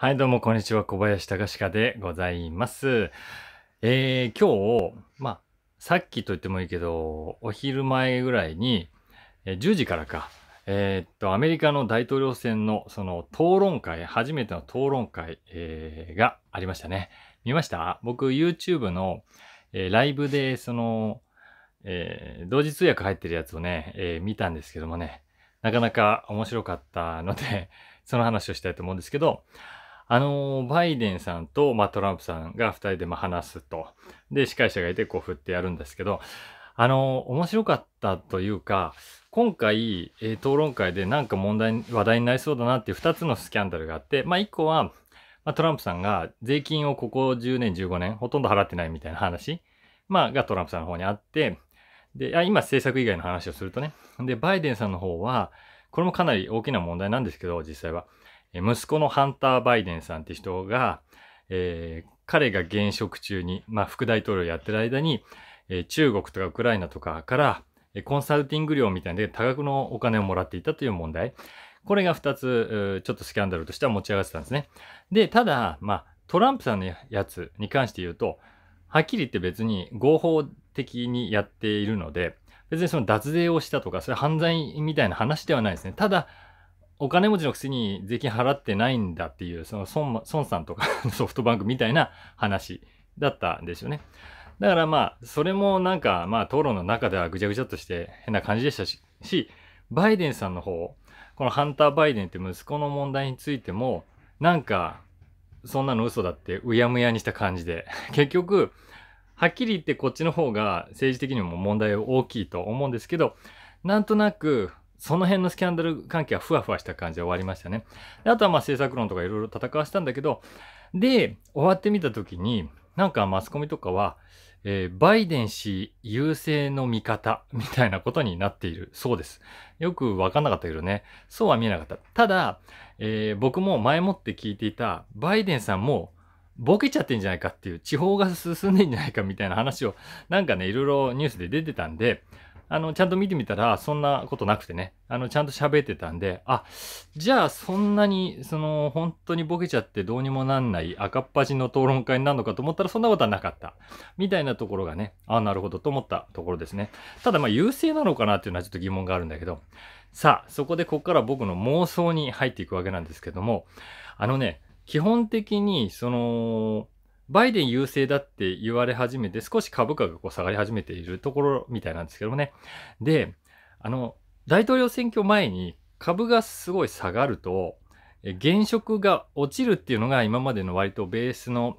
はい、どうも、こんにちは。小林隆史でございます。えー、今日、まあ、さっきと言ってもいいけど、お昼前ぐらいに、え10時からか、えー、っと、アメリカの大統領選の、その、討論会、初めての討論会、えー、がありましたね。見ました僕、YouTube の、えライブで、その、え同時通訳入ってるやつをね、え見たんですけどもね、なかなか面白かったのでその話をしたいと思うんですけど、あのバイデンさんと、まあ、トランプさんが2人でま話すと。で、司会者がいてこう振ってやるんですけど、あの面白かったというか、今回、えー、討論会でなんか問題、話題になりそうだなっていう2つのスキャンダルがあって、まあ、1個は、まあ、トランプさんが税金をここ10年、15年、ほとんど払ってないみたいな話、まあ、がトランプさんの方にあって、で、あ今政策以外の話をするとね。で、バイデンさんの方は、これもかなり大きな問題なんですけど、実際は。息子のハンター・バイデンさんって人が、えー、彼が現職中に、まあ、副大統領やってる間に、えー、中国とかウクライナとかから、えコンサルティング料みたいで多額のお金をもらっていたという問題。これが2つ、ちょっとスキャンダルとしては持ち上がってたんですね。で、ただ、まあ、トランプさんのやつに関して言うと、はっきり言って別に合法的にやっているので、別にその脱税をしたとか、それ犯罪みたいな話ではないですね。ただ、お金持ちのくせに税金払ってないんだっていう、その孫孫さんとか ソフトバンクみたいな話だったんですよね。だからまあ、それもなんかまあ、討論の中ではぐちゃぐちゃとして変な感じでしたし、しバイデンさんの方、このハンター・バイデンって息子の問題についても、なんか、そんなの嘘だってうやむやにした感じで、結局、はっきり言ってこっちの方が政治的にも問題大きいと思うんですけど、なんとなくその辺のスキャンダル関係はふわふわした感じで終わりましたね。であとはまあ政策論とかいろいろ戦わせたんだけど、で、終わってみた時に、なんかマスコミとかは、えー、バイデン氏優勢の味方みたいなことになっているそうです。よくわかんなかったけどね、そうは見えなかった。ただ、えー、僕も前もって聞いていたバイデンさんもボケちゃってんじゃないかっていう、地方が進んでんじゃないかみたいな話を、なんかね、いろいろニュースで出てたんで、あの、ちゃんと見てみたら、そんなことなくてね、あの、ちゃんと喋ってたんで、あ、じゃあそんなに、その、本当にボケちゃってどうにもなんない赤っ端の討論会になるのかと思ったら、そんなことはなかった。みたいなところがね、あ、なるほどと思ったところですね。ただ、まあ、優勢なのかなっていうのはちょっと疑問があるんだけど、さあ、そこでここから僕の妄想に入っていくわけなんですけども、あのね、基本的に、その、バイデン優勢だって言われ始めて、少し株価がこう下がり始めているところみたいなんですけどもね。で、あの、大統領選挙前に株がすごい下がると、現職が落ちるっていうのが今までの割とベースの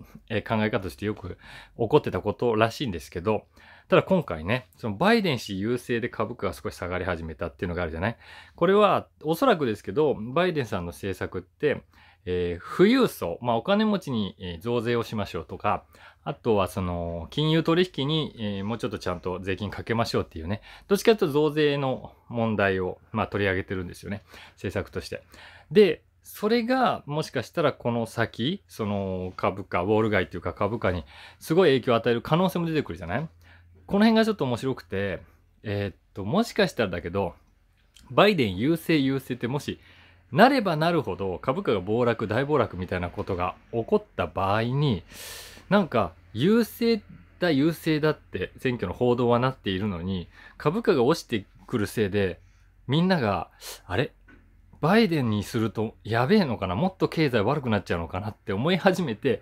考え方としてよく起こってたことらしいんですけど、ただ今回ね、そのバイデン氏優勢で株価が少し下がり始めたっていうのがあるじゃないこれはおそらくですけど、バイデンさんの政策って、えー、富裕層、まあ、お金持ちに増税をしましょうとか、あとはその金融取引に、えー、もうちょっとちゃんと税金かけましょうっていうね、どっちかというと増税の問題を、まあ、取り上げてるんですよね、政策として。で、それがもしかしたらこの先、その株価、ウォール街というか株価にすごい影響を与える可能性も出てくるじゃないこの辺がちょっと面白くて、えー、っと、もしかしたらだけど、バイデン優勢優勢ってもしなればなるほど株価が暴落、大暴落みたいなことが起こった場合に、なんか優勢だ優勢だって選挙の報道はなっているのに、株価が落ちてくるせいで、みんなが、あれバイデンにするとやべえのかなもっと経済悪くなっちゃうのかなって思い始めて、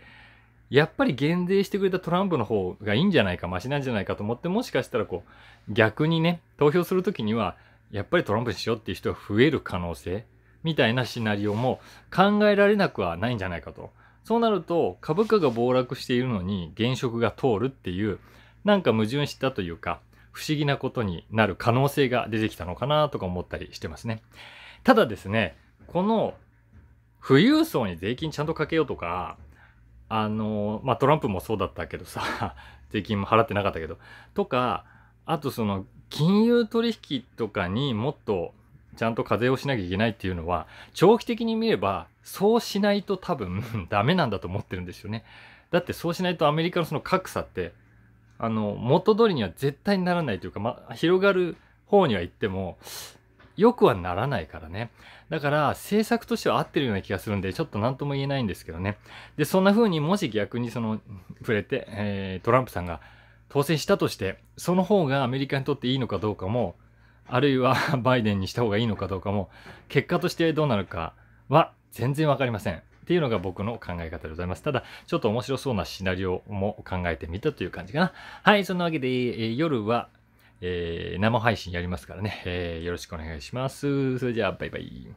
やっぱり減税してくれたトランプの方がいいんじゃないか、マシなんじゃないかと思って、もしかしたらこう、逆にね、投票するときには、やっぱりトランプにしようっていう人が増える可能性みたいなシナリオも考えられなくはないんじゃないかと。そうなると株価が暴落しているのに現職が通るっていうなんか矛盾したというか不思議なことになる可能性が出てきたのかなとか思ったりしてますね。ただですね、この富裕層に税金ちゃんとかけようとか、あの、まあ、トランプもそうだったけどさ、税金も払ってなかったけど、とか、あとその金融取引とかにもっとちゃんと課税をしなきゃいけないっていうのは、長期的に見れば、そうしないと多分 ダメなんだと思ってるんですよね。だってそうしないとアメリカのその格差って、あの、元通りには絶対にならないというか、ま広がる方には行っても、良くはならないからね。だから、政策としては合ってるような気がするんで、ちょっと何とも言えないんですけどね。で、そんな風にもし逆にその、触れて、えー、トランプさんが当選したとして、その方がアメリカにとっていいのかどうかも、あるいは バイデンにした方がいいのかどうかも、結果としてどうなるかは全然わかりません。っていうのが僕の考え方でございます。ただ、ちょっと面白そうなシナリオも考えてみたという感じかな。はい、そんなわけで、えー、夜は、えー、生配信やりますからね、えー、よろしくお願いします。それじゃあ、バイバイ。